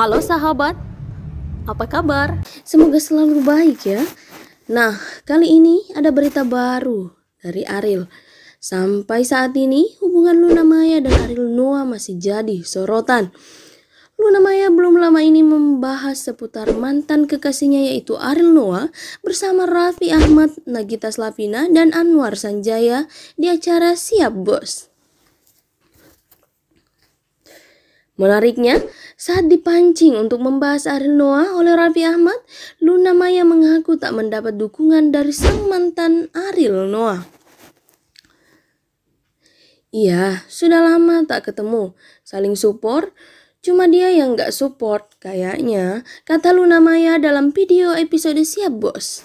Halo sahabat, apa kabar? Semoga selalu baik ya. Nah, kali ini ada berita baru dari Ariel. Sampai saat ini, hubungan Luna Maya dan Ariel Noah masih jadi sorotan. Luna Maya belum lama ini membahas seputar mantan kekasihnya yaitu Ariel Noah bersama Raffi Ahmad, Nagita Slavina, dan Anwar Sanjaya di acara Siap Bos. Menariknya, saat dipancing untuk membahas Ariel Noah oleh Raffi Ahmad, Luna Maya mengaku tak mendapat dukungan dari sang mantan Ariel Noah. Iya, sudah lama tak ketemu, saling support, Cuma dia yang gak support, kayaknya, kata Luna Maya dalam video episode Siap Bos.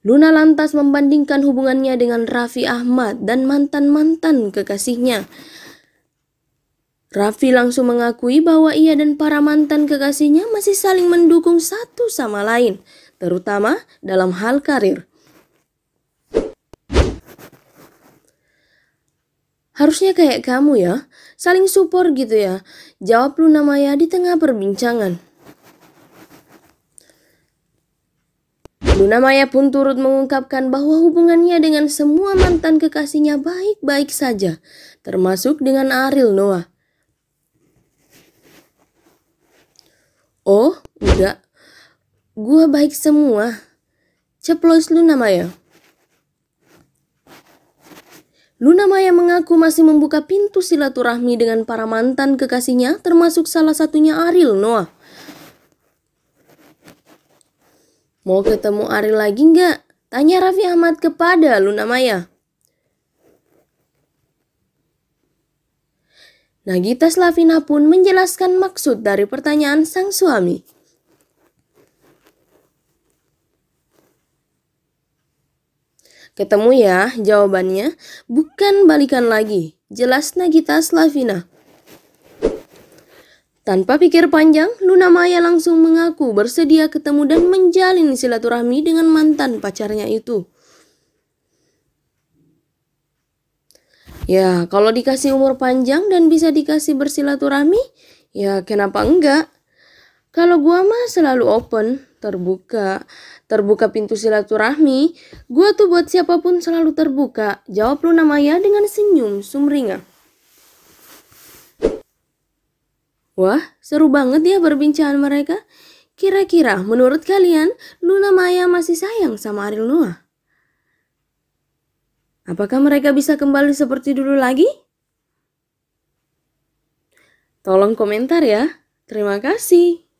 Luna lantas membandingkan hubungannya dengan Raffi Ahmad dan mantan-mantan kekasihnya. Raffi langsung mengakui bahwa ia dan para mantan kekasihnya masih saling mendukung satu sama lain, terutama dalam hal karir. Harusnya kayak kamu ya, saling support gitu ya. Jawab Luna Maya di tengah perbincangan. Luna Maya pun turut mengungkapkan bahwa hubungannya dengan semua mantan kekasihnya baik-baik saja, termasuk dengan Ariel Noah. Oh, enggak. Gua baik semua. Ceplos Luna Maya. Luna Maya mengaku masih membuka pintu silaturahmi dengan para mantan kekasihnya, termasuk salah satunya Aril Noah. Mau ketemu Aril lagi nggak? Tanya Raffi Ahmad kepada Luna Maya. Nagita Slavina pun menjelaskan maksud dari pertanyaan sang suami. Ketemu ya jawabannya, bukan balikan lagi. Jelas Nagita Slavina. Tanpa pikir panjang, Luna Maya langsung mengaku bersedia ketemu dan menjalin silaturahmi dengan mantan pacarnya itu. Ya, kalau dikasih umur panjang dan bisa dikasih bersilaturahmi, ya kenapa enggak? Kalau gua mah selalu open, terbuka. Terbuka pintu silaturahmi, gua tuh buat siapapun selalu terbuka. Jawab Luna Maya dengan senyum sumringah. Wah, seru banget ya perbincangan mereka. Kira-kira menurut kalian, Luna Maya masih sayang sama Ariel Noah? Apakah mereka bisa kembali seperti dulu lagi? Tolong komentar ya. Terima kasih.